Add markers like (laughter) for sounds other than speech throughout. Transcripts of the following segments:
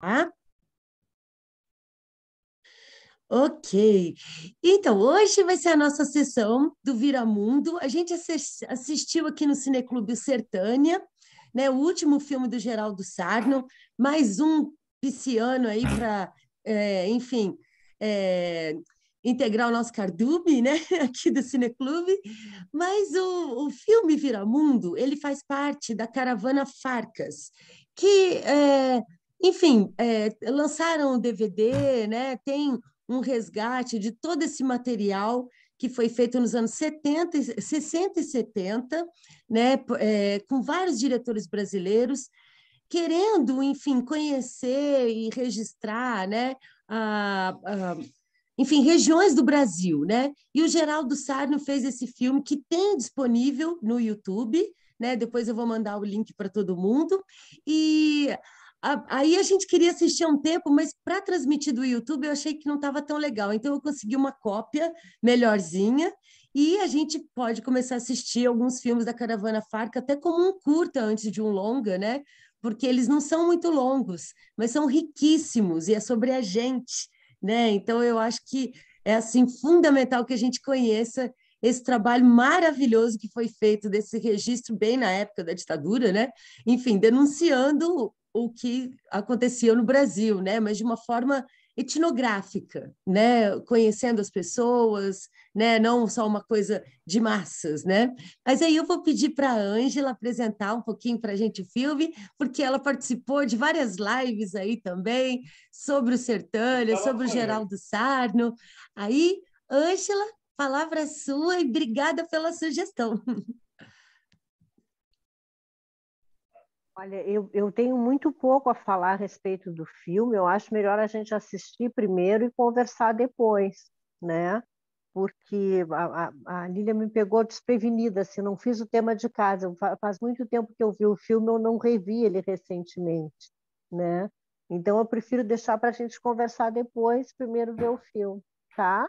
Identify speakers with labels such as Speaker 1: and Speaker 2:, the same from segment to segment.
Speaker 1: Tá? Ok. Então, hoje vai ser a nossa sessão do Vira Mundo. A gente assistiu aqui no Cineclube Sertânia, né, o último filme do Geraldo Sarno, mais um pisciano aí para, é, enfim, é, integrar o nosso cardume, né, (laughs) aqui do Cineclube. Mas o, o filme Vira Mundo, ele faz parte da Caravana Farcas, que... É, enfim, é, lançaram o DVD, né? tem um resgate de todo esse material que foi feito nos anos 70, 60 e 70, né? É, com vários diretores brasileiros, querendo, enfim, conhecer e registrar né? a, a enfim, regiões do Brasil, né? E o Geraldo Sarno fez esse filme que tem disponível no YouTube, né? Depois eu vou mandar o link para todo mundo. E aí a gente queria assistir há um tempo, mas para transmitir do YouTube eu achei que não estava tão legal. Então eu consegui uma cópia melhorzinha e a gente pode começar a assistir alguns filmes da Caravana Farca até como um curta antes de um longa, né? Porque eles não são muito longos, mas são riquíssimos e é sobre a gente, né? Então eu acho que é assim fundamental que a gente conheça esse trabalho maravilhoso que foi feito desse registro bem na época da ditadura, né? Enfim, denunciando o que acontecia no Brasil, né? Mas de uma forma etnográfica, né? Conhecendo as pessoas, né? Não só uma coisa de massas, né? Mas aí eu vou pedir para a Ângela apresentar um pouquinho para a gente o filme, porque ela participou de várias lives aí também sobre o Sertânia, sobre o né? Geraldo Sarno. Aí, Ângela, palavra sua e obrigada pela sugestão. (laughs)
Speaker 2: Olha, eu, eu tenho muito pouco a falar a respeito do filme. Eu acho melhor a gente assistir primeiro e conversar depois, né? Porque a, a, a Lília me pegou desprevenida, assim, não fiz o tema de casa. Faz muito tempo que eu vi o filme, eu não revi ele recentemente, né? Então eu prefiro deixar para a gente conversar depois, primeiro ver o filme, tá?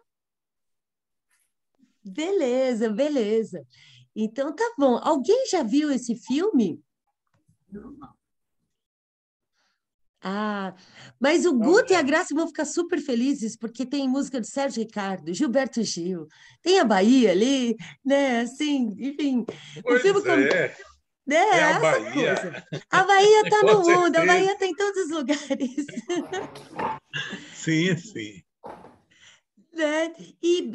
Speaker 2: Beleza, beleza. Então tá bom. Alguém já
Speaker 1: viu esse filme? Ah, mas o então, Guto e a Graça vão ficar super felizes porque tem música do Sérgio Ricardo, Gilberto Gil, tem a Bahia ali, né? Assim, enfim. Pois o filme é.
Speaker 3: Com... Né? É a Bahia. A Bahia está (laughs) no certeza. mundo, a Bahia
Speaker 1: tem tá em todos os lugares.
Speaker 3: Sim, sim
Speaker 1: e,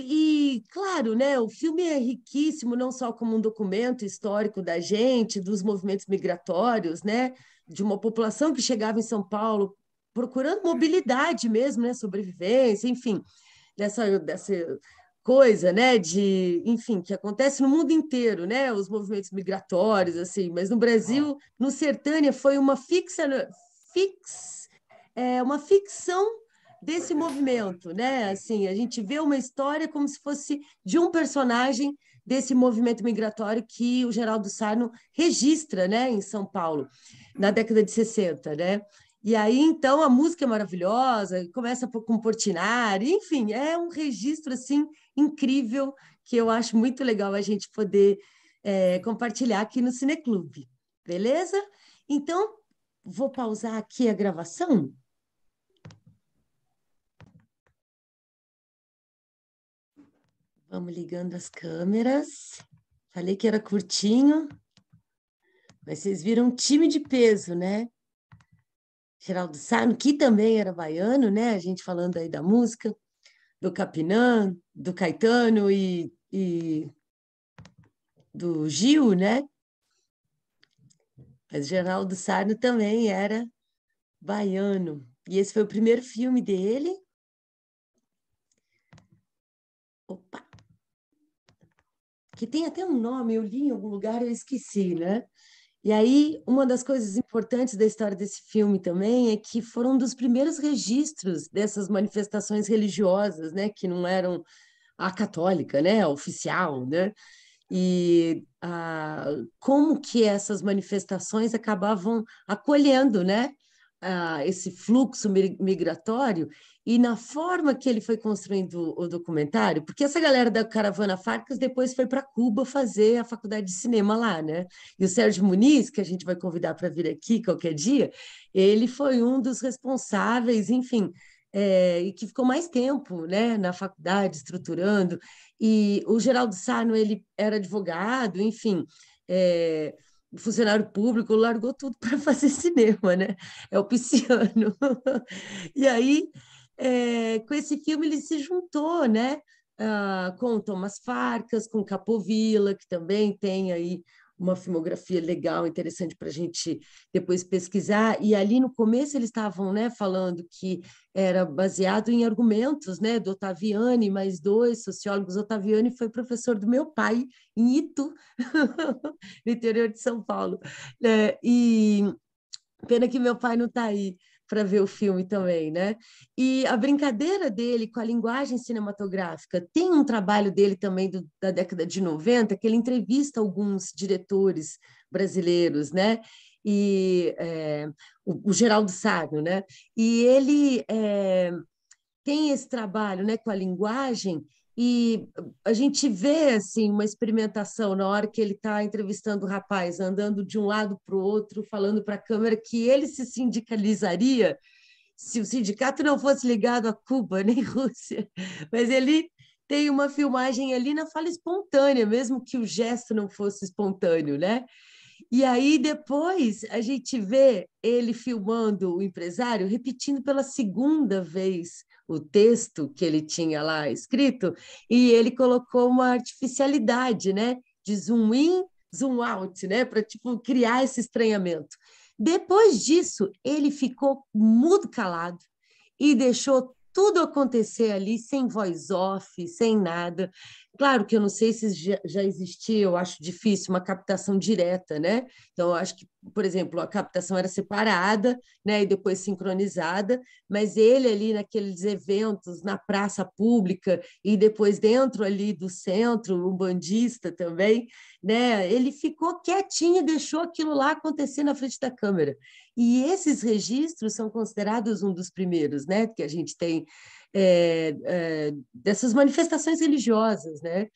Speaker 1: e, claro, né, o filme é riquíssimo, não só como um documento histórico da gente, dos movimentos migratórios, né, de uma população que chegava em São Paulo procurando mobilidade mesmo, né, sobrevivência, enfim, dessa, dessa coisa, né, de, enfim, que acontece no mundo inteiro, né, os movimentos migratórios, assim, mas no Brasil, é. no Sertânia, foi uma fixa, fix, é, uma ficção desse movimento, né? Assim, a gente vê uma história como se fosse de um personagem desse movimento migratório que o Geraldo Sarno registra, né, em São Paulo, na década de 60, né? E aí, então, a música é maravilhosa, começa com Portinari, enfim, é um registro, assim, incrível, que eu acho muito legal a gente poder é, compartilhar aqui no Cineclube, beleza? Então, vou pausar aqui a gravação Vamos ligando as câmeras. Falei que era curtinho, mas vocês viram um time de peso, né? Geraldo Sarno, que também era baiano, né? A gente falando aí da música, do Capinã, do Caetano e, e do Gil, né? Mas Geraldo Sarno também era baiano. E esse foi o primeiro filme dele. Opa! que tem até um nome, eu li em algum lugar e eu esqueci, né? E aí, uma das coisas importantes da história desse filme também é que foram um dos primeiros registros dessas manifestações religiosas, né, que não eram a católica, né, a oficial, né? E a, ah, como que essas manifestações acabavam acolhendo, né, esse fluxo migratório e na forma que ele foi construindo o documentário, porque essa galera da Caravana Farcas depois foi para Cuba fazer a faculdade de cinema lá, né? E o Sérgio Muniz, que a gente vai convidar para vir aqui qualquer dia, ele foi um dos responsáveis, enfim, é, e que ficou mais tempo né, na faculdade estruturando. E o Geraldo Sano, ele era advogado, enfim. É, funcionário público, largou tudo (laughs) para fazer cinema, né? É o pisciano. (laughs) e aí, é, com esse filme, ele se juntou, né? Ah, com Thomas Farcas, com Capovilla, que também tem aí uma filmografia legal, interessante para a gente depois pesquisar. E ali no começo eles estavam né, falando que era baseado em argumentos né, do Ottaviani, mais dois sociólogos. Ottaviani foi professor do meu pai, em Itu, (laughs) no interior de São Paulo. É, e pena que meu pai não está aí para ver o filme também, né? E a brincadeira dele com a linguagem cinematográfica tem um trabalho dele também do, da década de 90 que ele entrevista alguns diretores brasileiros, né? E é, o, o, Geraldo Sábio, né? E ele é, tem esse trabalho, né, com a linguagem e a gente vê assim uma experimentação na hora que ele está entrevistando o rapaz, andando de um lado para o outro, falando para a câmera que ele se sindicalizaria se o sindicato não fosse ligado a Cuba (laughs) nem Rússia. Mas ele tem uma filmagem ali na fala espontânea, mesmo que o gesto não fosse espontâneo, né? E aí depois a gente vê ele filmando o empresário repetindo pela segunda vez o texto que ele tinha lá escrito, e ele colocou uma artificialidade, né? De zoom in, zoom out, né? Para tipo, criar esse estranhamento. Depois disso, ele ficou mudo calado e deixou tudo acontecer ali sem voz off, sem nada. Claro que eu não sei se já existia, eu acho difícil, uma captação direta, né? Então, eu acho que, por exemplo, a captação era separada, né? E depois sincronizada, mas ele ali naqueles eventos, na praça pública e depois dentro ali do centro, um bandista também, né? Ele ficou quietinho e deixou aquilo lá acontecer na frente da câmera. E esses registros são considerados um dos primeiros, né, que a gente tem é, é, dessas manifestações religiosas, né?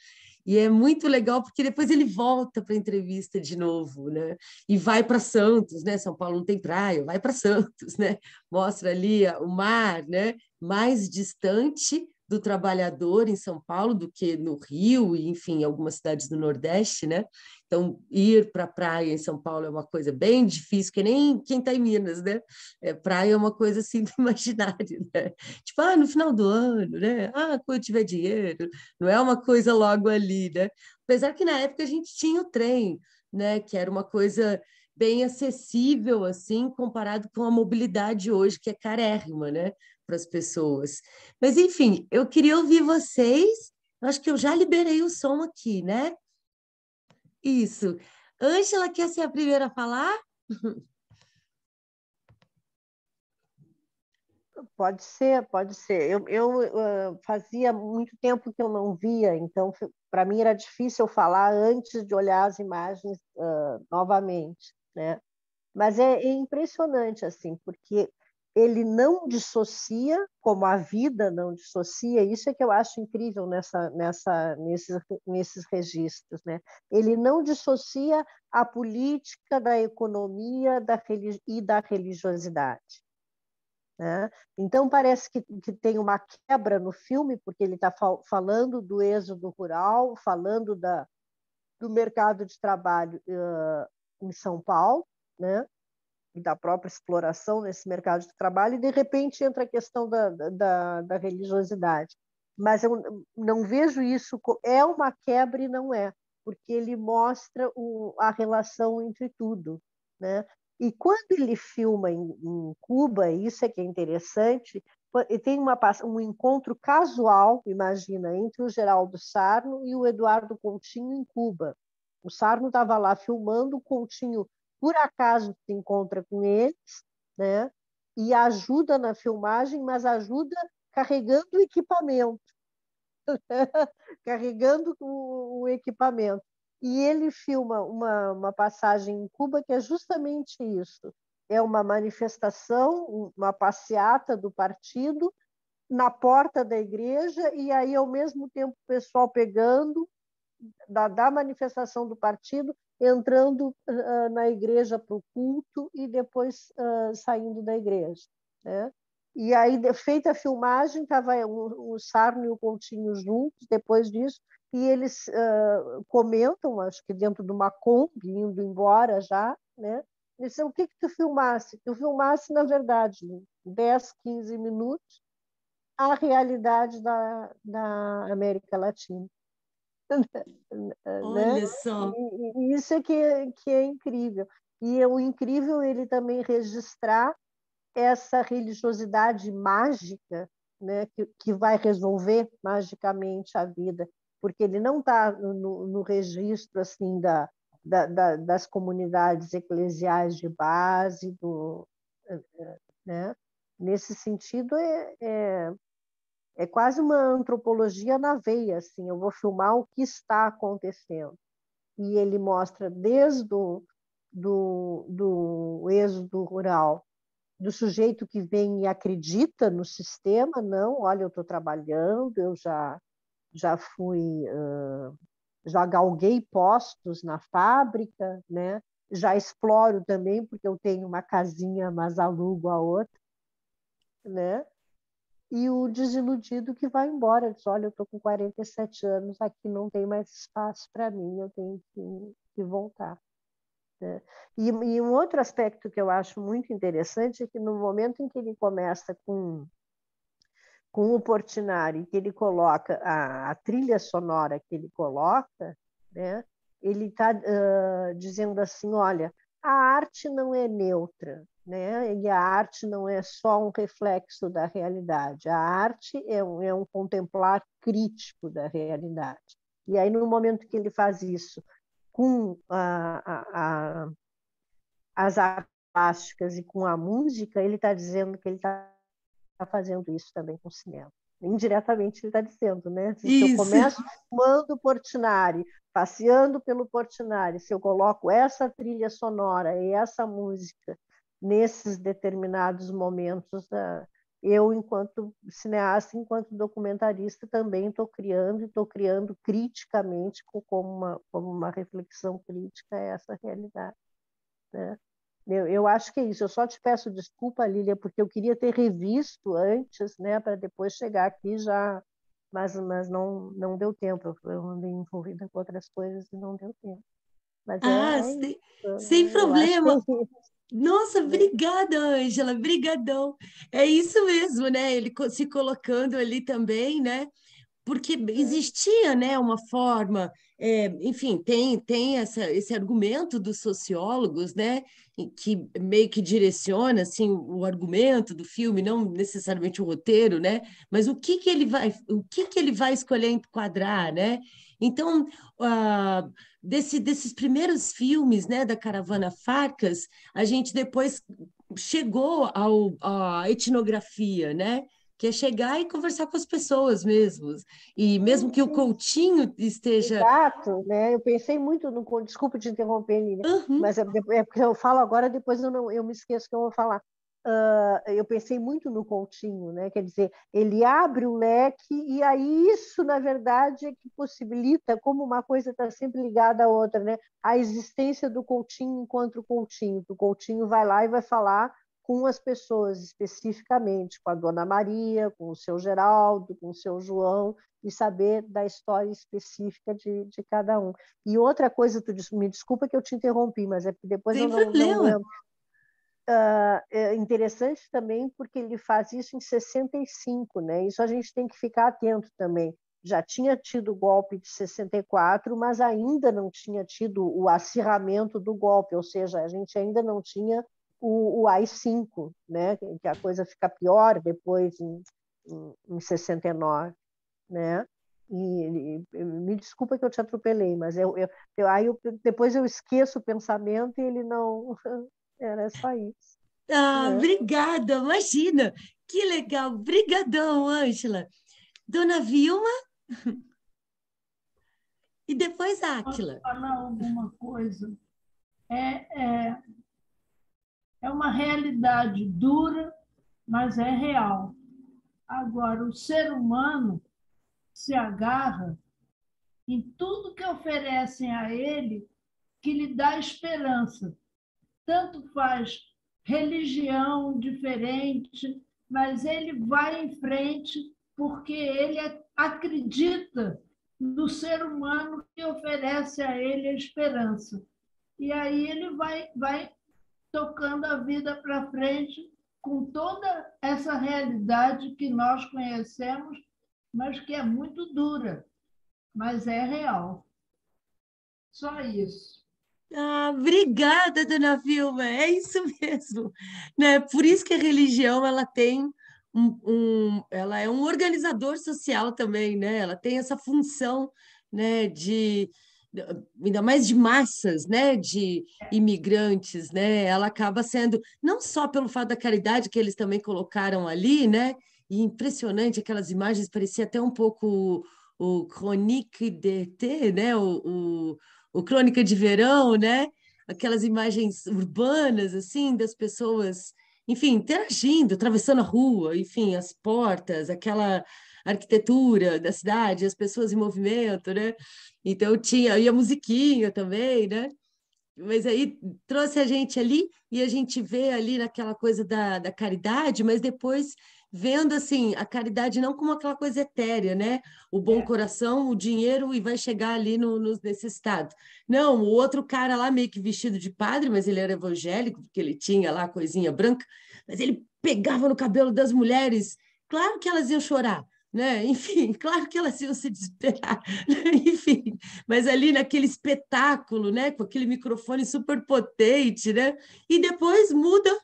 Speaker 1: E é muito legal porque depois ele volta para a entrevista de novo, né? E vai para Santos, né? São Paulo não tem praia, vai para (laughs) Santos, né? Mostra ali o mar, né? Mais distante, do trabalhador em São Paulo do que no Rio e, enfim, algumas cidades do Nordeste, né? Então, ir para a praia em São Paulo é uma coisa bem difícil, que nem quem está em Minas, né? É, praia é uma coisa assim (laughs) do imaginário, né? Tipo, ah, no final do ano, né? Ah, quando tiver dinheiro, não é uma coisa logo ali, né? Apesar que na época a gente tinha o trem, né? Que era uma coisa bem acessível assim comparado com a mobilidade hoje que é carérrima, né? para as pessoas. Mas, enfim, eu queria ouvir vocês. acho que eu já liberei o som aqui, né? Isso. Ângela quer ser a primeira a falar?
Speaker 2: (laughs) Pode ser, pode ser. Eu, eu uh, fazia muito tempo que eu não via, então para mim era difícil eu falar antes de olhar as imagens uh, novamente, né? Mas é, é, impressionante assim, porque ele não dissocia, como a vida não dissocia, isso é que eu acho incrível nessa, nessa, nesses, nesses registros. Né? Ele não dissocia a política da economia da e da religiosidade. Né? Então, parece que, que tem uma quebra no filme, porque ele está fal falando do êxodo rural, falando da, do mercado de trabalho uh, em São Paulo, né? da própria exploração nesse mercado de trabalho, e de repente entra a questão da, da, da religiosidade. Mas eu não vejo isso, é uma quebra e não é, porque ele mostra o, a relação entre tudo. Né? E quando ele filma em, em Cuba, isso é que é interessante, tem uma, um encontro casual, imagina, entre o Geraldo Sarno e o Eduardo Continho em Cuba. O Sarno estava lá filmando, o Continho por acaso se encontra com eles, né? E ajuda na filmagem, mas ajuda carregando o equipamento, (laughs) carregando o, o, equipamento. E ele filma uma, uma passagem em Cuba que é justamente isso: é uma manifestação, uma passeata do partido na porta da igreja, e aí, ao mesmo tempo, o pessoal pegando da, da manifestação do partido entrando uh, na igreja para o culto e depois uh, saindo da igreja. Né? E aí, feita a filmagem, estava o, Sarno e o Coutinho juntos depois disso, e eles uh, comentam, acho que dentro de uma Kombi, indo embora já, né? Eles disseram, o que que tu filmasse? Eu filmasse, na verdade, 10, 15 minutos, a realidade da, da América Latina. (laughs) Né? Olha né? só. E, e isso é que, é, que é incrível. E é o incrível ele também registrar essa religiosidade mágica né, que, que vai resolver magicamente a vida, porque ele não está no, no, registro assim da, da, da, das comunidades eclesiais de base, do, eh, eh, né? nesse sentido é, é é quase uma antropologia na veia, assim, eu vou filmar o que está acontecendo. E ele mostra desde o do, do êxodo rural, do sujeito que vem e acredita no sistema, não, olha, eu estou trabalhando, eu já, já fui, já galguei postos na fábrica, né? já exploro também, porque eu tenho uma casinha, mas alugo a outra, né? e o desiludido que vai embora, diz: Olha, eu estou com 47 anos, aqui não tem mais espaço para mim, eu tenho que, que voltar. Né? E, e, um outro aspecto que eu acho muito interessante é que no momento em que ele começa com, com o Portinari, que ele coloca a, a trilha sonora que ele coloca, né? ele está uh, dizendo assim: Olha, a arte não é neutra, né? E a arte não é só um reflexo da realidade, a arte é um, é um contemplar crítico da realidade. E aí, no momento que ele faz isso com a, a, a, as artes plásticas e com a música, ele está dizendo que ele está tá fazendo isso também com o cinema. Indiretamente ele está dizendo, né? Se isso. eu começo o Portinari, passeando pelo Portinari, se eu coloco essa trilha sonora e essa música nesses determinados momentos da, eu enquanto cineasta, enquanto documentarista também estou criando e estou criando criticamente como uma, como uma reflexão crítica a essa realidade. Né? Eu, eu, acho que é isso. Eu só te peço desculpa, Lília, porque eu queria ter revisto antes, né, para depois chegar aqui já, mas, mas não, não deu tempo. Eu andei envolvida com outras coisas e não deu tempo. Mas é, ah, é, sem,
Speaker 1: sem problema. É nossa, né? obrigada, Ângela, brigadão. É isso mesmo, né? Ele se colocando ali também, né? Porque é. existia, né, uma forma, é, enfim, tem tem essa, esse argumento dos sociólogos, né, que meio que direciona assim o argumento do filme, não necessariamente o roteiro, né? Mas o que que ele vai o que que ele vai escolher enquadrar, né? Então, uh, desse, desses primeiros filmes, né, da Caravana Farcas, a gente depois chegou ao, à etnografia, né? que é chegar e conversar com as pessoas mesmo. E mesmo que o uhum.
Speaker 2: Coutinho esteja. Exato, né? Eu pensei muito no. Desculpa te interromper, Lívia, uhum. mas é, é, porque eu falo agora, depois eu, não, eu me esqueço que eu vou falar eu pensei muito no Coutinho, né? quer dizer, ele abre o leque e aí isso, na verdade, é que possibilita, como uma coisa está sempre ligada à outra, né? a existência do Coutinho enquanto Coutinho. O Coutinho vai lá e vai falar com as pessoas especificamente, com a Dona Maria, com o seu Geraldo, com o seu João, e saber da história específica de, de cada um. E outra coisa, tu me desculpa que eu te interrompi, mas é porque depois Sem eu não, não lembro uh, é interessante também porque ele faz isso em 65, né? Isso a gente tem que ficar atento também. Já tinha tido o golpe de 64, mas ainda não tinha tido o acirramento do golpe, ou seja, a gente ainda não tinha o, o AI-5, né? Que a coisa fica pior depois em, em, em 69, né? E, e, me desculpa que eu te atropelei, mas eu, eu, eu aí eu, depois eu esqueço o pensamento e ele não (laughs) Era só isso.
Speaker 1: Ah, é. obrigada, imagina. Que legal. Obrigadão, Ângela. Dona Vilma?
Speaker 2: E depois a Aquila. Posso falar alguma coisa? É, é, é uma realidade dura, mas é real. Agora, o ser humano se agarra em tudo que oferecem a ele que lhe dá esperança tanto faz religião diferente, mas ele vai em frente porque ele acredita no ser humano que oferece a ele a esperança. E aí ele vai, vai tocando a vida para frente com toda essa realidade que nós conhecemos, mas que é muito dura, mas é real. Só isso. Ah, obrigada,
Speaker 1: dona Vilma, é isso (laughs) mesmo. Né? Por isso que a religião ela tem um, um, ela é um organizador social também, né? Ela tem essa função, né, de ainda mais de massas, né, de imigrantes, né? Ela acaba sendo não só pelo fato da caridade que eles também colocaram ali, né? E impressionante aquelas imagens, parecia até um pouco o, o Chronique d'été, né? o, o o Crônica de Verão, né? Aquelas imagens urbanas, assim, das pessoas, enfim, interagindo, atravessando a rua, enfim, as portas, aquela arquitetura da cidade, as pessoas em movimento, né? Então tinha, e a musiquinha também, né? Mas aí trouxe a gente ali e a gente vê ali naquela coisa da, da caridade, mas depois vendo assim a caridade não como aquela coisa etérea, né? O bom é. coração, o dinheiro e vai chegar ali no, nos necessitados. Não, o outro cara lá meio que vestido de padre, mas ele era evangélico, porque ele tinha lá coisinha branca, mas ele pegava no cabelo das mulheres. Claro que elas iam chorar, né? (laughs) Enfim, claro que elas iam se desesperar, (laughs) né? enfim, mas ali naquele espetáculo, né? Com aquele microfone super potente, né? E depois muda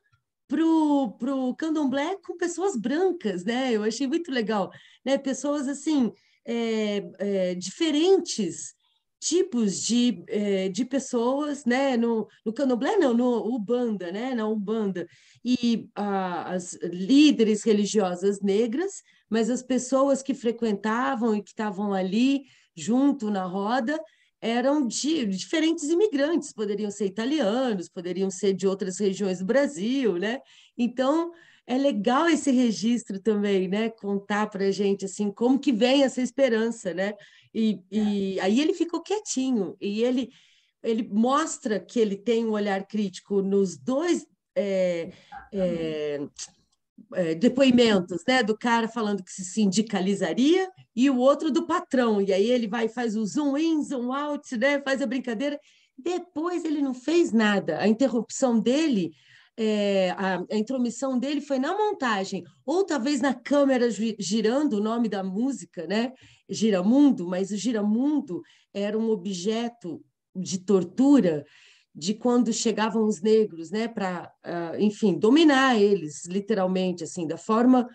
Speaker 1: pro, pro candomblé com pessoas brancas, né? Eu achei muito legal, né? Pessoas assim é, é, diferentes tipos de, é, de pessoas, né? No, no candomblé não, no ubanda, né? Na umbanda e a, as líderes religiosas negras, mas as pessoas que frequentavam e que estavam ali junto na roda eram de diferentes imigrantes, poderiam ser italianos, poderiam ser de outras regiões do Brasil, né? Então, é legal esse registro também, né? Contar para gente assim como que vem essa esperança, né? E, e, aí ele ficou quietinho e ele ele mostra que ele tem um olhar crítico nos dois é, é, é, depoimentos, né, do cara falando que se sindicalizaria e o outro do patrão. E aí ele vai faz o zoom in, zoom out, né, faz a brincadeira. Depois ele não fez nada. A interrupção dele, é, a, a, intromissão dele foi na montagem, ou talvez na câmera girando o nome da música, né? Giramundo, mas o giramundo era um objeto de tortura de quando chegavam os negros, né, para, uh, ah, enfim, dominar eles, literalmente, assim, da forma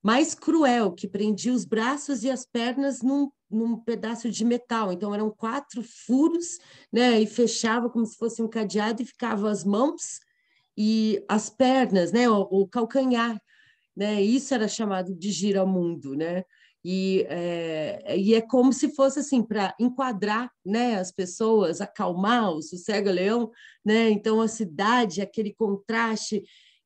Speaker 1: mais cruel, que prendia os braços e as pernas num, num pedaço de metal. Então, eram quatro furos, né, e fechava como se fosse um cadeado e ficavam as mãos e as pernas, né, o, o calcanhar, né, isso era chamado de giramundo, né, e é, e é como se fosse assim, para enquadrar né, as pessoas, acalmar o sossego leão né? Então, a cidade, aquele contraste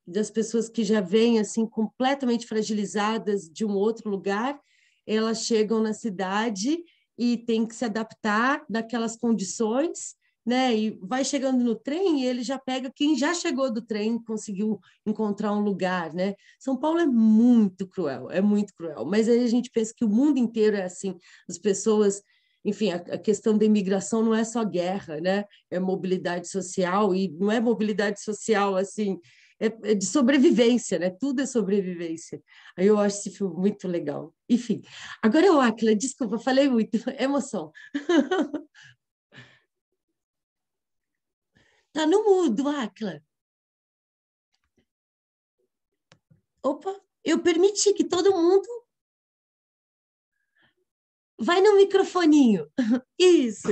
Speaker 1: das pessoas que já vêm assim completamente fragilizadas de um outro lugar, elas chegam na cidade e têm que se adaptar daquelas condições né? E vai chegando no trem e ele já pega quem já chegou do trem conseguiu encontrar um lugar, né? São Paulo é muito cruel, é muito cruel. Mas aí a gente pensa que o mundo inteiro é assim, as pessoas, enfim, a, a questão da imigração não é só guerra, né? É mobilidade social e não é mobilidade social assim, é, é de sobrevivência, né? Tudo é sobrevivência. Aí eu acho esse filme muito legal. Enfim, agora eu, Aquila, desculpa, falei muito, (laughs) emoção. (laughs) Tá no mudo, Acla. Opa, eu permiti que todo mundo vai no microfoninho. (laughs) Isso.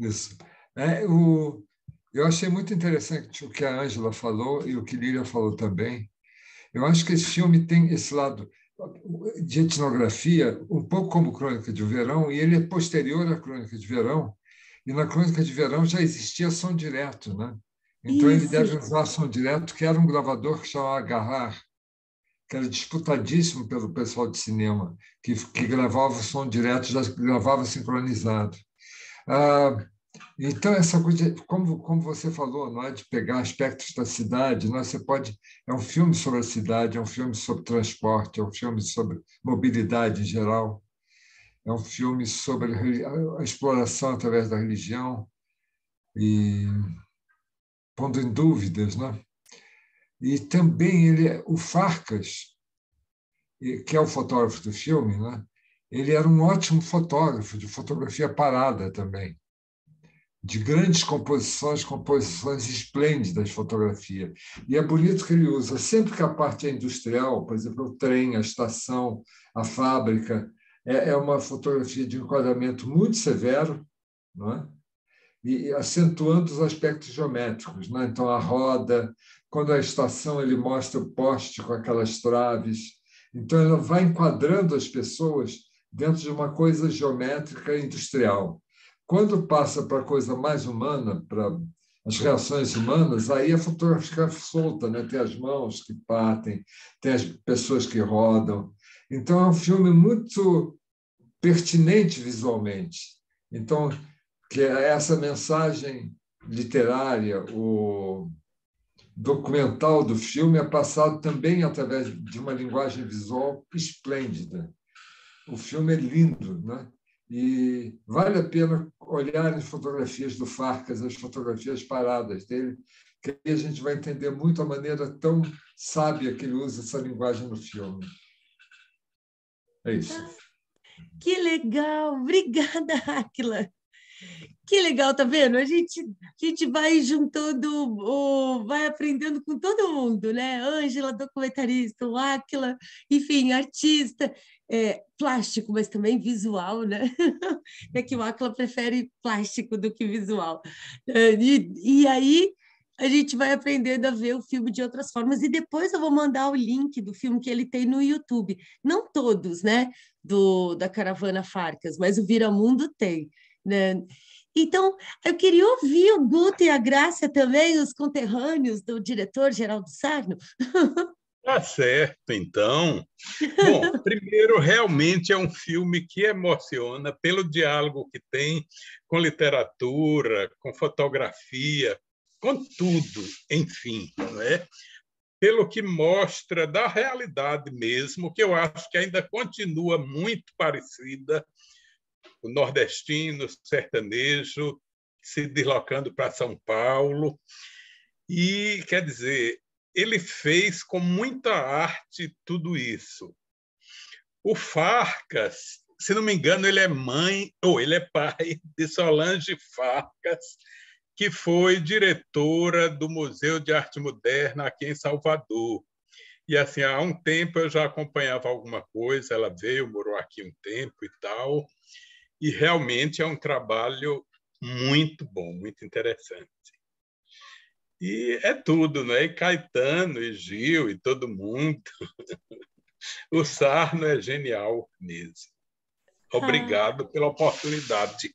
Speaker 4: Isso. É, o, eu achei muito interessante o que a Ângela falou e o que Líria falou também. Eu acho que esse filme tem esse lado de etnografia, um pouco como Crônica de Verão, e ele é posterior à Crônica de Verão, e na Crônica de Verão já existia som direto, né? Então Isso. ele deve usar som direto, que era um gravador que chamava Agarrar, que era disputadíssimo pelo pessoal de cinema, que, que gravava o som direto, já gravava sincronizado. Ah, então, essa coisa, como, como você falou, não é de pegar aspectos da cidade, não é? você pode. É um filme sobre a cidade, é um filme sobre transporte, é um filme sobre mobilidade em geral. É um filme sobre a exploração através da religião e pondo em dúvidas, né? E também ele, é, o Farcas, que é o fotógrafo do filme, né? Ele era um ótimo fotógrafo de fotografia parada também, de grandes composições, composições esplêndidas de fotografia. E é bonito que ele usa sempre que a parte é industrial, por exemplo, o trem, a estação, a fábrica, é, é uma fotografia de enquadramento muito severo, não é? e acentuando os aspectos geométricos. Né? Então, a roda, quando a estação ele mostra o poste com aquelas traves. Então, ela vai enquadrando as pessoas dentro de uma coisa geométrica industrial. Quando passa para a coisa mais humana, para as reações humanas, aí a fotografia fica solta, né? tem as mãos que batem, tem as pessoas que rodam, então, é um filme muito pertinente visualmente. Então, que é essa mensagem literária, o documental do filme é passado também através de uma linguagem visual esplêndida. O filme é lindo, né? E vale a pena olhar as fotografias do Farcas, as fotografias paradas dele, que aí a gente vai entender muito a maneira tão sábia que ele usa essa linguagem no filme. É isso.
Speaker 1: Que legal! Obrigada, Aquila. Que legal, tá vendo? A gente, a gente vai juntando, ou vai aprendendo com todo mundo, né? Ângela, documentarista, o Aquila, enfim, artista, é, plástico, mas também visual, né? (laughs) É que o Aquila prefere plástico do que visual. É, e, e aí a gente vai aprendendo a ver o filme de outras formas. E depois eu vou mandar o link do filme que ele tem no YouTube. Não todos, né? Do, da Caravana Farcas, mas o Vira Mundo tem, né? Então, eu queria ouvir o Guto e a Graça também, os conterrâneos do diretor Geraldo Sarno. (laughs)
Speaker 3: Tá certo, então. Bom, primeiro, realmente é um filme que emociona pelo diálogo que tem com literatura, com fotografia, Contudo, enfim, não é? pelo que mostra da realidade mesmo, que eu acho que ainda continua muito parecida, o nordestino, o sertanejo, se deslocando para São Paulo. E, quer dizer, ele fez com muita arte tudo isso. O Farcas, se não me engano, ele é mãe, ou ele é pai de Solange Farcas, que foi diretora do Museu de Arte Moderna aqui em Salvador. E assim, há um tempo eu já acompanhava alguma coisa, ela veio, morou aqui um tempo e tal. E realmente é um trabalho muito bom, muito interessante. E é tudo, né? E Caetano e Gil e todo mundo. (laughs) o Sarno é genial mesmo. Ah. Obrigado ah. pela oportunidade.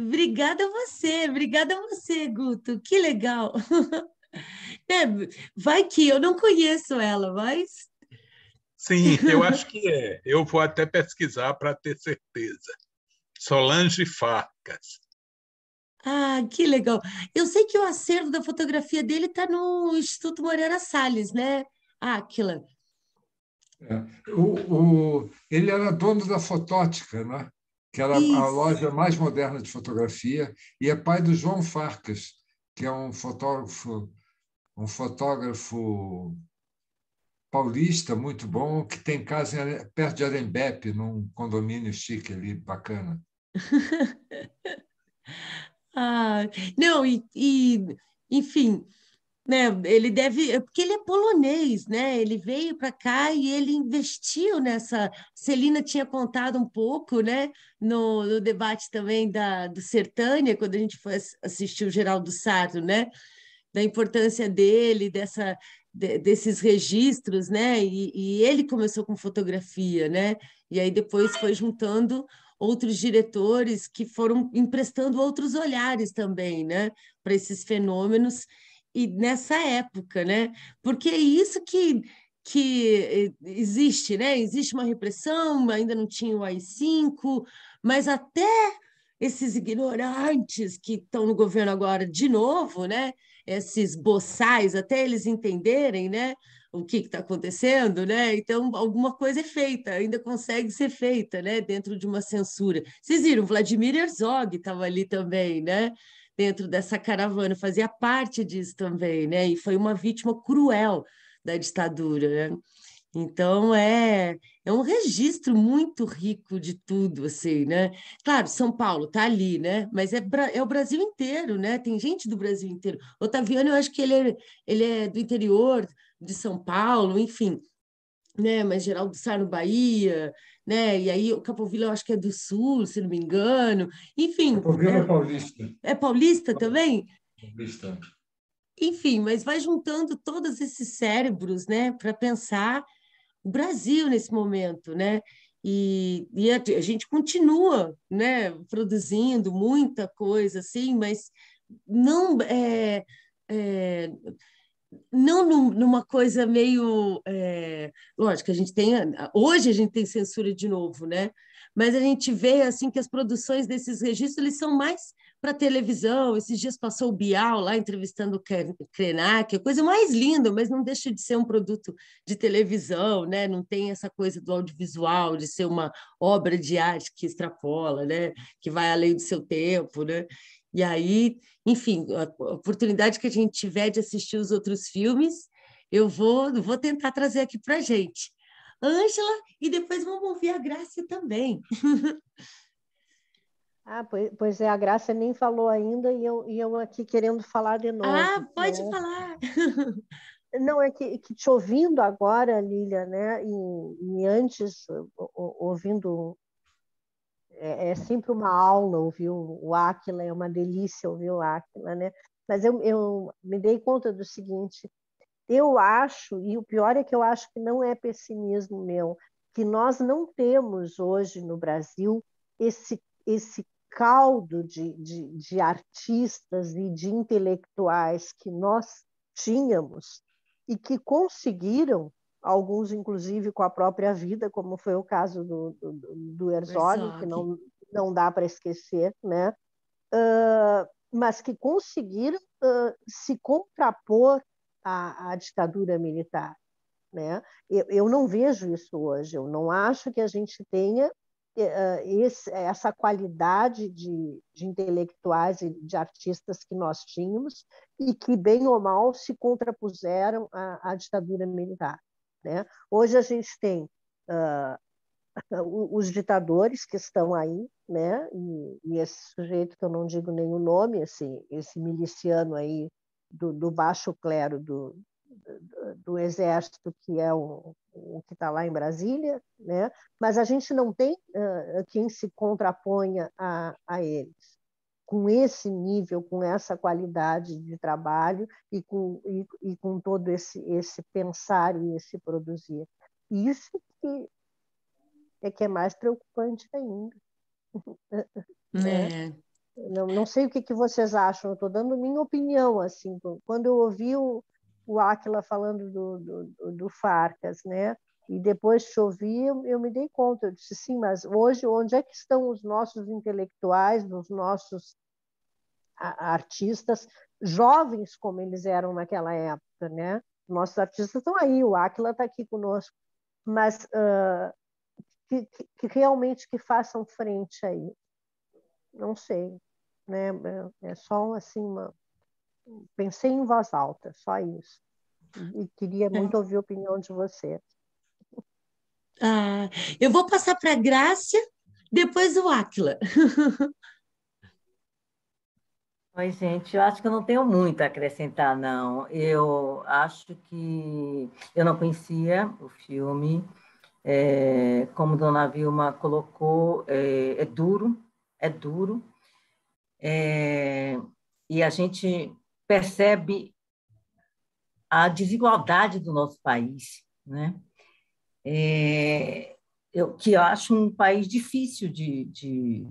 Speaker 1: Obrigada a você, obrigada a você, Guto. Que legal. (laughs) É, vai que eu não conheço ela, mas.
Speaker 3: Sim, eu acho (laughs) que é. Eu vou até pesquisar para ter certeza. Solange Farcas.
Speaker 1: Ah, que legal. Eu sei que o acervo da fotografia dele está no Instituto Moreira Salles, né, ah, Aquila?
Speaker 4: É. O, o, ele era dono da fotótica, né? que era Isso. a loja mais moderna de fotografia, e é pai do João Farcas, que é um fotógrafo, um fotógrafo paulista muito bom, que tem casa em, perto de Arembep, num condomínio chique ali, bacana. (laughs)
Speaker 1: ah, não, e, e enfim, né? Ele deve, é porque ele é polonês, né? Ele veio para cá e ele investiu nessa. Celina tinha contado um pouco, né? No, no debate também da do Sertânia, quando a gente foi assistir o Geraldo Sarto, né? Da importância dele, dessa desses registros, né? E, e ele começou com fotografia, né? E aí depois foi juntando outros diretores que foram emprestando outros olhares também, né, para esses fenômenos e nessa época, né? Porque é isso que que eh, existe, né? Existe uma repressão, ainda não tinha o AI-5, mas até esses ignorantes que estão no governo agora de novo, né? Esses boçais, até eles entenderem, né? O que está acontecendo, né? Então, alguma coisa é feita, ainda consegue ser feita, né? Dentro de uma censura. Vocês viram, Vladimir Herzog estava ali também, né? dentro dessa caravana, fazia parte disso também, né? E foi uma vítima cruel da ditadura, né? Então é é um registro muito rico de tudo, assim, né? Claro, São Paulo está ali, né? Mas é, é o Brasil inteiro, né? Tem gente do Brasil inteiro. Otaviano, eu acho que ele é, ele é do interior de São Paulo, enfim, né? Mas Geraldo Sá no Bahia, né? E aí o Capovilla eu acho que é do Sul, se não me engano. Enfim. Capovilla é, é paulista. É paulista também? Paulista. Enfim, mas vai juntando todos esses cérebros, né, para pensar o Brasil nesse momento, né? E, e a, a, gente continua, né, produzindo muita coisa assim, mas não é, é não num, numa coisa meio. É, lógico, a gente tem. Hoje a gente tem censura de novo, né? Mas a gente vê assim que as produções desses registros eles são mais para televisão. Esses dias passou o Bial lá entrevistando o Krenak, a é coisa mais linda, mas não deixa de ser um produto de televisão, né? Não tem essa coisa do audiovisual, de ser uma obra de arte que extrapola, né? Que vai além do seu tempo, né? E aí, enfim, a oportunidade que a gente tiver de assistir os outros filmes, eu vou, vou tentar trazer aqui para a gente. Ângela, e depois vamos ouvir a Graça também. (laughs)
Speaker 2: Ah, pois, pois, é, a Graça nem falou ainda e eu, e eu aqui querendo falar de ah, novo. Ah, pode né? falar! (laughs) Não, é que, que, te ouvindo agora, Lilia, né? E, e antes, ouvindo é, é, sempre uma aula ouvir o Áquila é uma delícia ouvir o Áquila né? Mas eu, eu me dei conta do seguinte, eu acho, e o pior é que eu acho que não é pessimismo meu, que nós não temos hoje no Brasil esse, esse caldo de, de, de artistas e de intelectuais que nós tínhamos e que conseguiram alguns inclusive com a própria vida, como foi o caso do, do, do Herzog, Herzog. que não, não dá para esquecer, né? Uh, mas que conseguiram uh, se contrapor à, à, ditadura militar. Né? Eu, eu, não vejo isso hoje, eu não acho que a gente tenha uh, esse, essa qualidade de, de intelectuais e de artistas que nós tínhamos e que, bem ou mal, se contrapuseram à, à ditadura militar. Né? Hoje a gente tem uh, os ditadores que estão aí, né? E, e, esse sujeito que eu não digo nenhum nome, esse, esse miliciano aí do, do baixo clero do, do, do, exército que é o, o que está lá em Brasília, né? Mas a gente não tem uh, quem se contraponha a, a eles com esse nível, com essa qualidade de trabalho e com, e, e com todo esse, esse pensar e esse produzir. Isso que é que é mais preocupante ainda. (laughs)
Speaker 4: Né? É.
Speaker 2: Não, não sei o que, que vocês acham, estou dando minha opinião. assim Quando eu ouvi o, o Aquila falando do, do, do Farcas, né? e depois chovia, eu me dei conta. Eu disse, sim, mas hoje onde é que estão os nossos intelectuais, os nossos artistas, jovens como eles eram naquela época, né? Nossos artistas estão aí, o Aquila está aqui conosco, mas uh, que, que, realmente que façam frente aí. Não sei, né? É, é só assim uma... pensei em voz alta, só isso. E queria é. muito ouvir a opinião de vocês. Ah, eu vou passar para a Grácia, depois o Áquila.
Speaker 5: (laughs)
Speaker 6: Oi, gente, eu acho que eu não tenho muito a acrescentar, não. Eu acho que eu não conhecia o filme. É, como Dona Vilma colocou, é, é duro, é duro. É, e a gente percebe a desigualdade do nosso país, né? é, eu, que eu acho um país difícil de, de,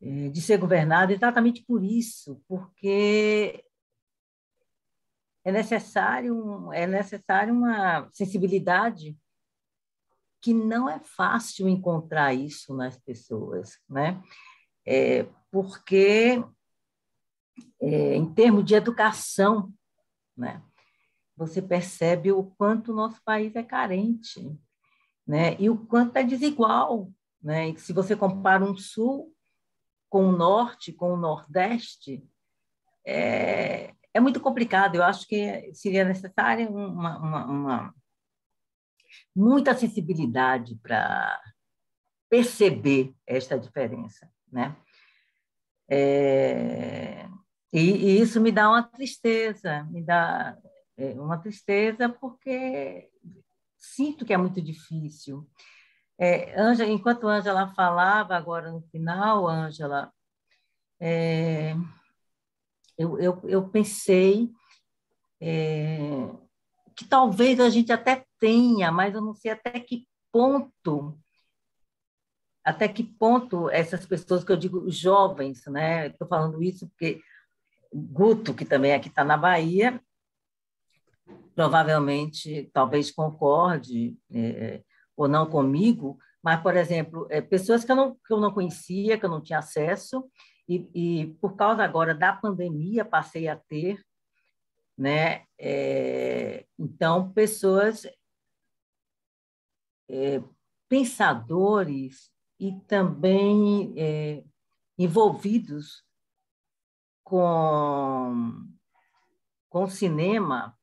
Speaker 6: é, de ser governado exatamente por isso, porque é necessário, é necessário uma sensibilidade que não é fácil encontrar isso nas pessoas, né? É, porque é, em termos de educação, né? você percebe o quanto o nosso país é carente, né? E o quanto é desigual, né? E se você compara um sul com o norte, com o nordeste, é, é muito complicado. Eu acho que seria necessária uma, uma, uma muita sensibilidade para perceber esta diferença, né? É, e, e, isso me dá uma tristeza, me dá é uma tristeza, porque sinto que é muito difícil. É, Angela, enquanto Ângela falava agora no final, Ângela, é, eu, eu, eu, pensei é, que talvez a gente até tenha, mas eu não sei até que ponto, até que ponto essas pessoas que eu digo jovens, né? Estou falando isso porque Guto, que também aqui é está na Bahia, provavelmente, talvez concorde é, é, ou não comigo, mas, por exemplo, é, pessoas que eu, não, que eu não conhecia, que eu não tinha acesso, e, e por causa agora da pandemia passei a ter, né? É, então, pessoas é, pensadores e também é, envolvidos com com cinema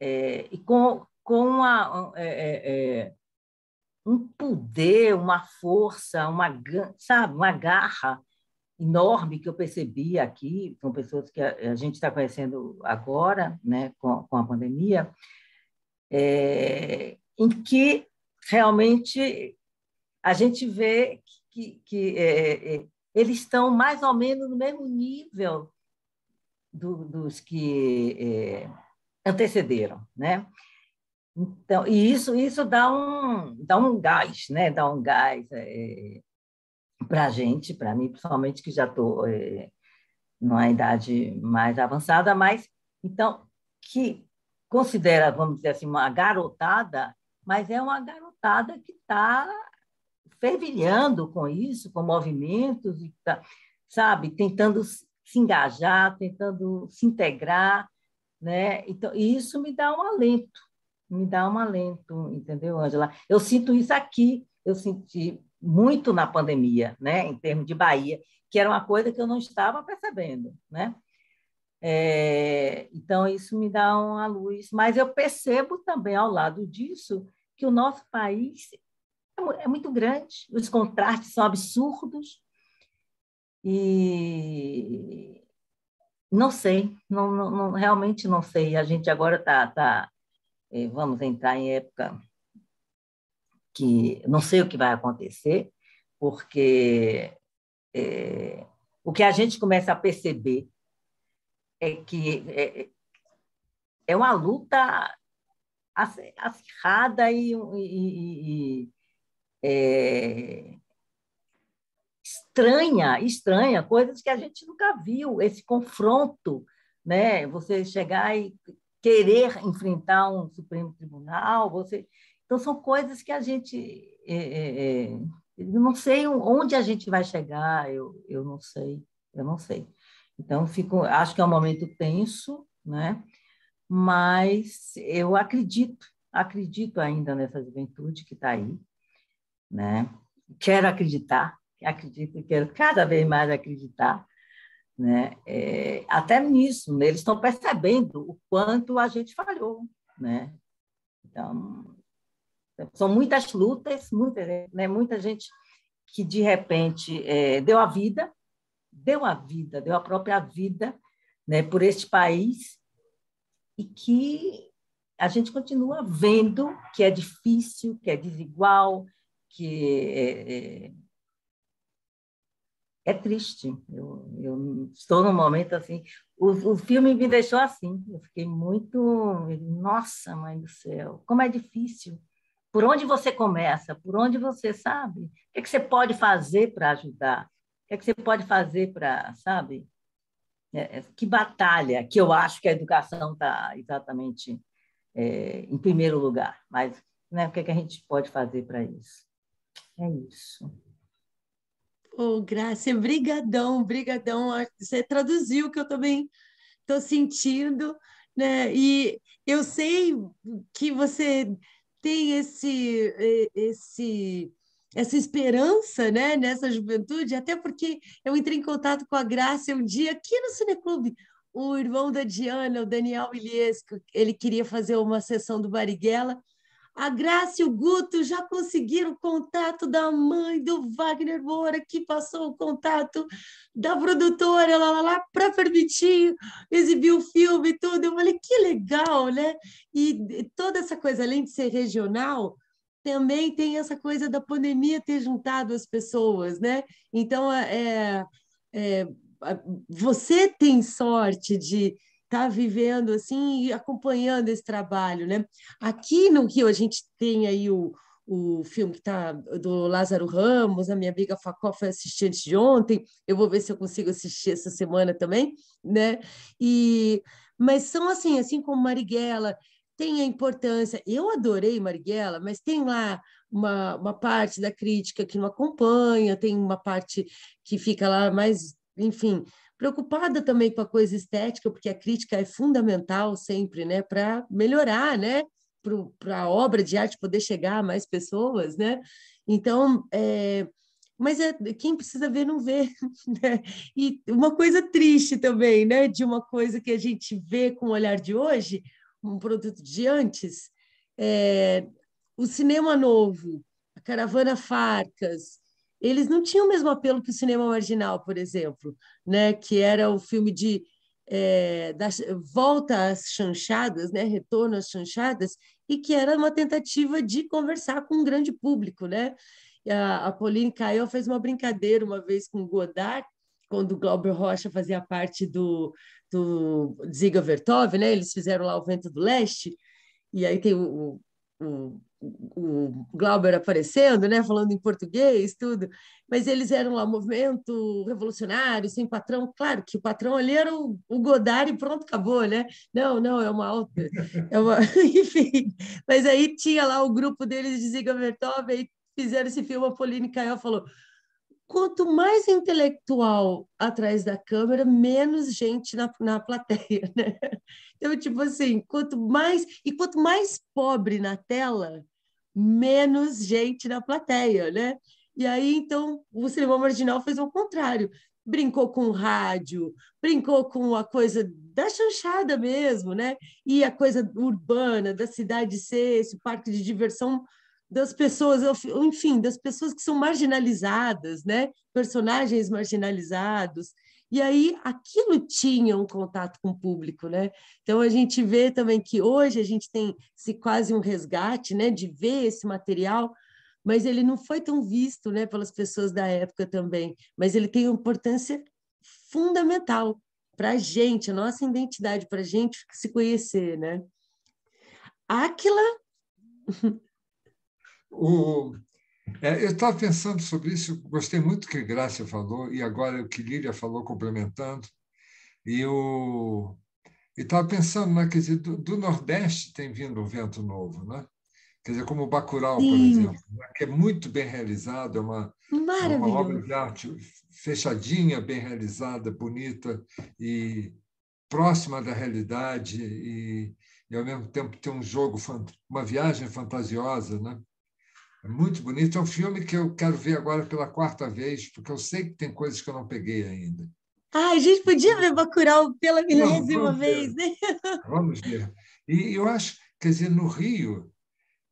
Speaker 6: é, e com, com uma, é, é, é, um poder, uma força, uma, sabe, uma garra enorme que eu percebi aqui, com pessoas que a, a gente está conhecendo agora, né, com, com a pandemia, é, em que realmente a gente vê que, que é, é eles estão mais ou menos no mesmo nível do, dos que é, antecederam, né? Então, e isso, isso dá, um, dá um gás, né? Dá um gás é, para a gente, para mim, principalmente que já estou é, numa idade mais avançada, mas então que considera, vamos dizer assim, uma garotada, mas é uma garotada que está fervilhando com isso, com movimentos, e tá, sabe, tentando se engajar, tentando se integrar, né? Então, isso me dá um alento, me dá um alento, entendeu, Angela? Eu sinto isso aqui, eu senti muito na pandemia, né, em termos de Bahia, que era uma coisa que eu não estava percebendo, né? É, então, isso me dá uma luz, mas eu percebo também, ao lado disso, que o nosso país é, é muito grande, os contrastes são absurdos, e não sei, não, não, não, realmente não sei. A gente agora está, tá, tá eh, vamos entrar em época que não sei o que vai acontecer, porque é, o que a gente começa a perceber é que é, é uma luta acirrada e, e, e, e é, estranha, estranha, coisas que a gente nunca viu, esse confronto, né? Você chegar e querer enfrentar um Supremo Tribunal, você, então são coisas que a gente, é, é, é não sei onde a gente vai chegar, eu, eu não sei, eu não sei. Então fico, acho que é um momento tenso, né? Mas eu acredito, acredito ainda nessa juventude que está aí, né? Quero acreditar, acredito e quero cada vez mais acreditar, né? É, até nisso, né? eles estão percebendo o quanto a gente falhou, né? Então, são muitas lutas, muita, né? muita gente que de repente é, deu a vida, deu a vida, deu a própria vida, né? Por este país e que a gente continua vendo que é difícil, que é desigual, que é, é é triste. Eu, eu estou num momento assim. O, o, filme me deixou assim. Eu fiquei muito. Nossa, mãe do céu, como é difícil. Por onde você começa? Por onde você sabe? O que, é que você pode fazer para ajudar? O que, é que você pode fazer para, sabe? É, é, que batalha que eu acho que a educação está exatamente é, em primeiro lugar. Mas né, o que, é que a gente pode fazer para isso? É isso.
Speaker 1: Ô, oh, Graça, brigadão, brigadão. Você traduziu o que eu também estou sentindo, né? E eu sei que você tem esse, esse, essa esperança, né, nessa juventude, até porque eu entrei em contato com a Graça um dia aqui no Cineclube. O irmão da Diana, o Daniel Iliesco, ele queria fazer uma sessão do Barighella. A Graça e o Guto já conseguiram o contato da mãe do Wagner Moura, que passou o contato da produtora, lá, lá, lá para permitir exibir o filme e tudo. Eu falei, que legal, né? E toda essa coisa, além de ser regional, também tem essa coisa da pandemia ter juntado as pessoas, né? Então, é, é você tem sorte de está vivendo assim e acompanhando esse trabalho, né? Aqui no Rio a gente tem aí o, o filme que tá do Lázaro Ramos, a minha amiga Facó foi assistir antes de ontem, eu vou ver se eu consigo assistir essa semana também, né? E mas são assim, assim como Marighella, tem a importância. Eu adorei Marighella, mas tem lá uma, uma parte da crítica que não acompanha, tem uma parte que fica lá mais, enfim, preocupada também com a coisa estética, porque a crítica é fundamental sempre, né, para melhorar, né, para a obra de arte poder chegar a mais pessoas, né? Então, é, mas é, quem precisa ver não vê, (laughs) né? E uma coisa triste também, né, de uma coisa que a gente vê com o olhar de hoje, um produto de antes, é, o cinema novo, a caravana Farcas, eles não tinham o mesmo apelo que o cinema marginal, por exemplo, né? que era o filme de é, da, volta às chanchadas, né? retorno às chanchadas, e que era uma tentativa de conversar com um grande público. Né? A, a Pauline Cael fez uma brincadeira uma vez com Godard, quando o Glauber Rocha fazia parte do, do Ziga Vertov, né? eles fizeram lá o Vento do Leste, e aí tem o, o, o Glauber aparecendo, né, falando em português, tudo, mas eles eram lá movimento revolucionário, sem patrão, claro que o patrão ali era o, o Godard e pronto, acabou, né? Não, não, é uma alta, é uma... (laughs) enfim, mas aí tinha lá o grupo deles de Ziga Vertov, aí fizeram esse filme, a Pauline Cael falou, quanto mais intelectual atrás da câmera, menos gente na, na plateia, (laughs) né? Então, tipo assim, quanto mais e quanto mais pobre na tela, menos gente na plateia, né? E aí, então, o cinema marginal fez o contrário. Brincou com o rádio, brincou com a coisa da chanchada mesmo, né? E a coisa urbana, da cidade ser esse parque de diversão das pessoas, enfim, das pessoas que são marginalizadas, né? Personagens marginalizados. E aí aquilo tinha um contato com o público, né? Então a gente vê também que hoje a gente tem se quase um resgate, né, de ver esse material, mas ele não foi tão visto, né, pelas pessoas da época também, mas ele tem uma importância fundamental para a gente, a nossa identidade, para a gente se conhecer, né? Aquila
Speaker 4: o, é, eu estava pensando sobre isso, gostei muito que Graça falou e agora o que Líria falou complementando. E eu estava pensando, né, quer dizer, do, do, Nordeste tem vindo um vento novo, né? Quer dizer, como o Bacurau, Sim. por exemplo, né, que é muito bem realizado, é uma,
Speaker 1: é uma obra de
Speaker 4: arte fechadinha, bem realizada, bonita e próxima da realidade e, e ao mesmo tempo tem um jogo, uma viagem fantasiosa, né? É muito bonito. É um filme que eu quero ver agora pela quarta vez, porque eu sei que tem coisas que eu não peguei ainda.
Speaker 1: Ah, a gente podia então, ver Bacurau pela milésima vamos vez,
Speaker 4: né? (laughs) Vamos ver. E eu acho, quer dizer, no Rio,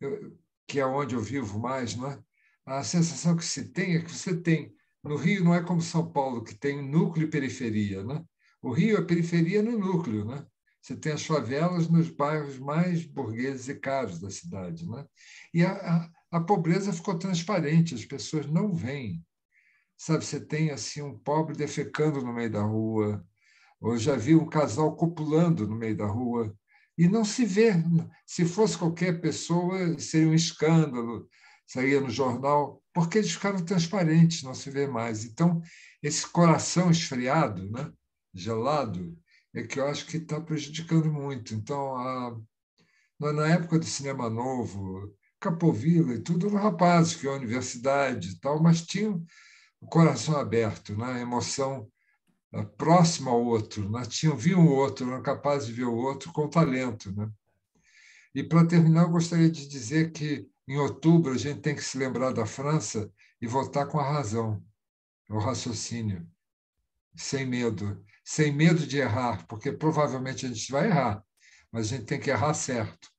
Speaker 4: eu, que é onde eu vivo mais, não é? a sensação que se tem é que você tem. No Rio não é como São Paulo, que tem núcleo e periferia. Né? O Rio é periferia no núcleo. Né? Você tem as favelas nos bairros mais burgueses e caros da cidade. Né? E a, a a pobreza ficou transparente, as pessoas não veem. Sabe, você tem assim um pobre defecando no meio da rua, ou já vi um casal copulando no meio da rua, e não se vê. Se fosse qualquer pessoa, seria um escândalo, sairia no jornal, porque eles ficaram transparentes, não se vê mais. Então, esse coração esfriado, né, gelado, é que eu acho que está prejudicando muito. Então, a, na época do cinema novo, Capovila e tudo eram rapazes, que é a universidade e tal, mas tinham o coração aberto, né? a emoção eh, próxima ao outro, né? tinham, viu o outro, eram capazes de ver o outro com talento. Né? E, para terminar, eu gostaria de dizer que, em outubro, a gente tem que se lembrar da França e votar com a razão, o raciocínio, sem medo, sem medo de errar, porque provavelmente a gente vai errar, mas a gente tem que errar certo.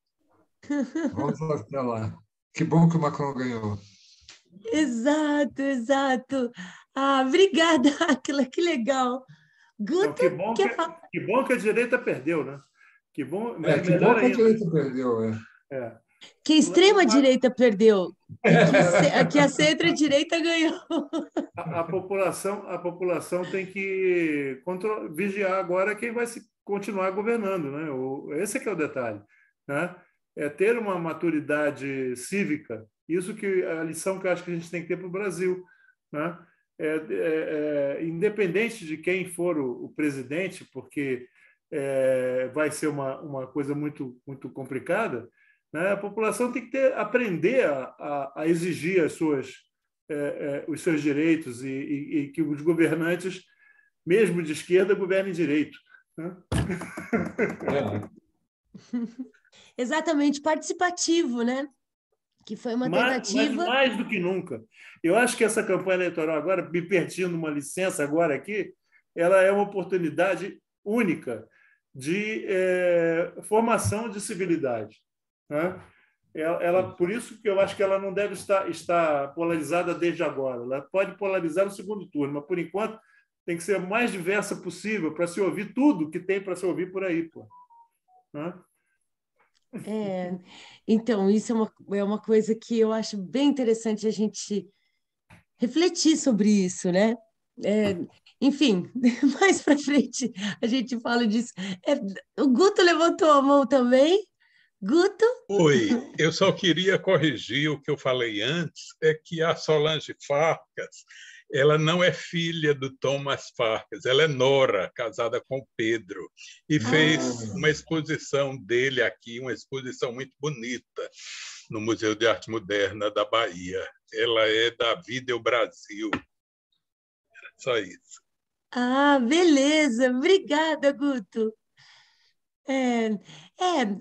Speaker 4: Vamos até lá. Que bom que o Macron ganhou.
Speaker 1: Exato, exato. Ah, obrigada, (laughs) Aquila, que legal. Guto, então, que, bom que, é- fa...
Speaker 5: que,
Speaker 4: bom que a direita
Speaker 5: perdeu, né? Que bom, é, que, bom que a direita perdeu, é. é. Que a extrema-direita
Speaker 1: perdeu, é. (laughs) que a, a centro-direita ganhou.
Speaker 5: A, a, população, a população tem que control, vigiar agora quem vai se continuar governando, né? O, esse é que é o detalhe, né? é ter uma maturidade cívica. Isso que a lição que eu acho que a gente tem que ter para o Brasil, né? É, é, é, independente de quem for o, o presidente, porque é, vai ser uma, uma coisa muito muito complicada. Né? A população tem que ter, aprender a, a, a exigir as suas é, os seus direitos e, e, e, que os governantes, mesmo de esquerda, governem direito. Né? É.
Speaker 1: (laughs) Exatamente, participativo, né? Que foi uma tentativa. Mais, mais,
Speaker 5: do que nunca. Eu acho que essa campanha eleitoral agora, me pedindo uma licença agora aqui, ela é uma oportunidade única de é, formação de civilidade. Né? Ela, ela, por isso que eu acho que ela não deve estar, estar polarizada desde agora. Ela pode polarizar no segundo turno, mas por enquanto tem que ser o mais diversa possível para se ouvir tudo que tem para se ouvir por aí. Pô. Né?
Speaker 1: É, então, isso é uma, é uma coisa que eu acho bem interessante a gente refletir sobre isso, né? É, enfim, (laughs) mais para frente a gente fala disso. É, o Guto levantou a mão também. Guto? Oi,
Speaker 3: eu só queria corrigir o que eu falei antes, é que a Solange Farcas ela não é filha do Thomas Farkas, ela é Nora, casada com Pedro, e ah. fez ah. uma exposição dele aqui, uma exposição muito bonita, no Museu de Arte Moderna da Bahia. Ela é da Vida Brasil. Só isso.
Speaker 1: Ah, beleza. Obrigada, Guto. É, é,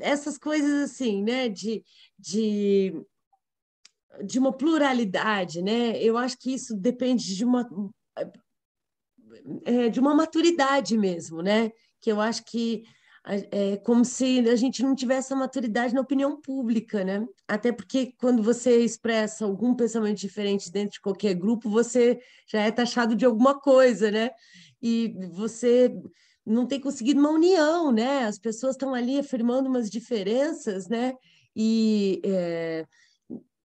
Speaker 1: essas coisas assim, né? De, de de uma pluralidade, né? Eu acho que isso depende de uma é, de uma maturidade mesmo, né? Que eu acho que é como se a gente não tivesse a maturidade na opinião pública, né? Até porque quando você expressa algum pensamento diferente dentro de qualquer grupo, você já é taxado de alguma coisa, né? E você não tem conseguido uma união, né? As pessoas estão ali afirmando umas diferenças, né? E é,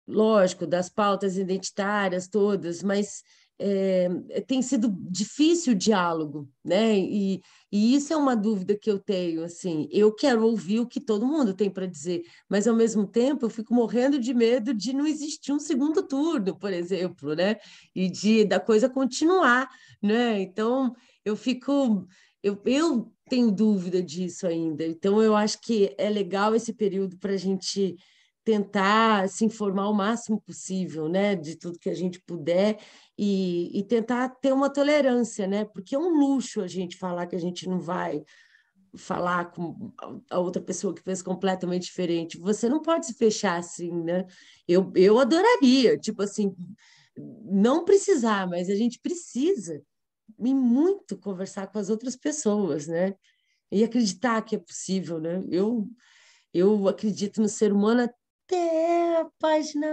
Speaker 1: lógico, das pautas identitárias todas, mas é, tem sido difícil o diálogo, né? E, e, isso é uma dúvida que eu tenho, assim, eu quero ouvir o que todo mundo tem para dizer, mas ao mesmo tempo eu fico morrendo de medo de não existir um segundo turno, por exemplo, né? E de da coisa continuar, né? Então eu fico, eu, eu tenho dúvida disso ainda. Então eu acho que é legal esse período para a gente tentar se informar o máximo possível, né, de tudo que a gente puder e, e, tentar ter uma tolerância, né, porque é um luxo a gente falar que a gente não vai falar com a outra pessoa que pensa completamente diferente. Você não pode se fechar assim, né? Eu, eu adoraria, tipo assim, não precisar, mas a gente precisa e muito conversar com as outras pessoas, né? E acreditar que é possível, né? Eu eu acredito no ser humano até a página,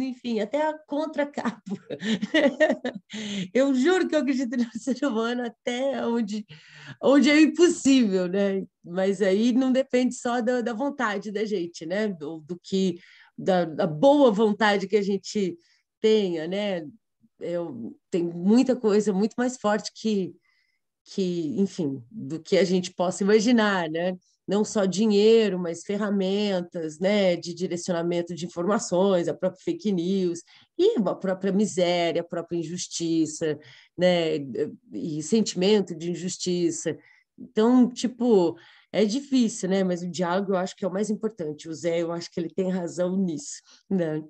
Speaker 1: enfim, até a contracapa. (laughs) eu juro que eu acredito no (laughs) ser humano até onde, onde é impossível, né? Mas aí não depende só da, da vontade da gente, né? Do, do que, da, da boa vontade que a gente tenha, né? Eu, tem muita coisa muito mais forte que, que, enfim, do que a gente possa imaginar, né? não só dinheiro, mas ferramentas né, de direcionamento de informações, a própria fake news, e a própria miséria, a própria injustiça, né, e sentimento de injustiça. Então, tipo, é difícil, né? Mas o diálogo eu acho que é o mais importante. O Zé, eu acho que ele tem razão nisso, né?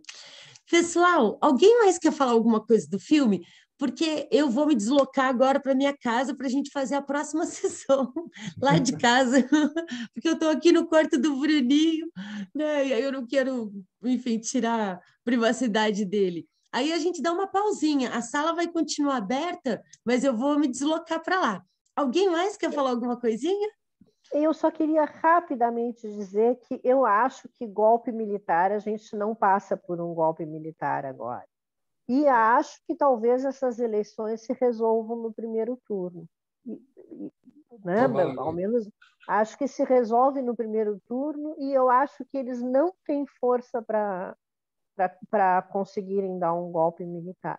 Speaker 1: Pessoal, alguém mais quer falar alguma coisa do filme? porque eu vou me deslocar agora para minha casa para a gente fazer a próxima (laughs) sessão lá de casa, (laughs) porque eu estou aqui no quarto do Bruninho, né? E aí eu não quero, enfim, tirar a privacidade dele. Aí a gente dá uma pausinha, a sala vai continuar aberta,
Speaker 2: mas eu vou me deslocar para lá. Alguém mais quer falar alguma coisinha? Eu só queria rapidamente dizer que eu acho que golpe militar, a gente não passa por um golpe militar agora. E acho que talvez essas eleições se resolvam no primeiro turno. né? Ao menos acho que se resolve no primeiro turno e eu acho que eles não têm força para conseguirem dar um golpe militar.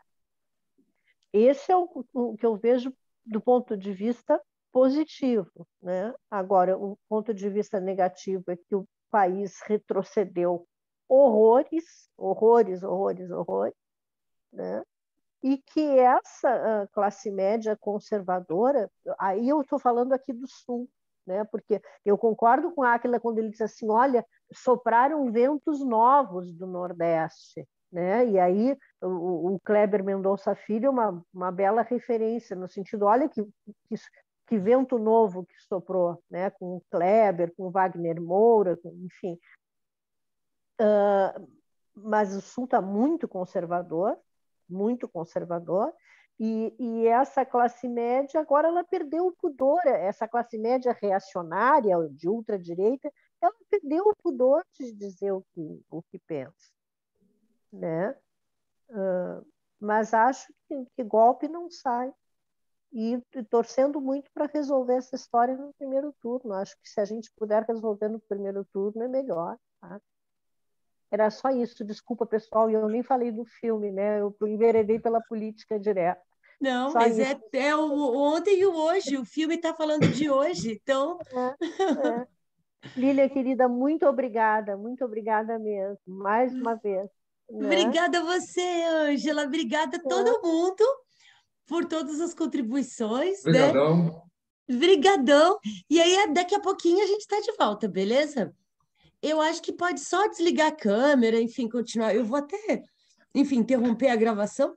Speaker 2: Esse é o, o, que eu vejo do ponto de vista positivo. Né? Agora, o ponto de vista negativo é que o país retrocedeu horrores, horrores, horrores, horrores, né? e que essa classe média conservadora, aí eu estou falando aqui do Sul, né? porque eu concordo com a Aquila quando ele diz assim, olha, sopraram ventos novos do Nordeste, né? E aí o, o Kleber Mendonça Filho é uma, uma bela referência no sentido, olha que, que, que, vento novo que soprou, né? Com o Kleber, com o Wagner Moura, com, enfim. Uh, mas o Sul está muito conservador, muito conservador, e, e, essa classe média agora ela perdeu o pudor, essa classe média reacionária, de ultradireita, ela perdeu o pudor de dizer o que, o que pensa. Né? Uh, mas acho que, que, golpe não sai. E, e torcendo muito para resolver essa história no primeiro turno. Acho que se a gente puder resolver no primeiro turno é melhor. Tá? Era só isso, desculpa pessoal, eu nem falei do filme, né? Eu enveredei pela política direta. Não, só mas é isso.
Speaker 1: é, é o, ontem e o hoje, o filme está falando de hoje, então. É,
Speaker 2: é. Lília, querida, muito obrigada, muito obrigada mesmo, mais uma vez.
Speaker 1: Né? Obrigada a você, Ângela, obrigada a é.
Speaker 2: todo mundo por todas
Speaker 1: as contribuições. Né? Obrigadão. Né? Obrigadão. E aí, daqui a pouquinho a gente está de volta, beleza? eu acho que pode só desligar a câmera, enfim, continuar. Eu vou até, enfim, interromper a gravação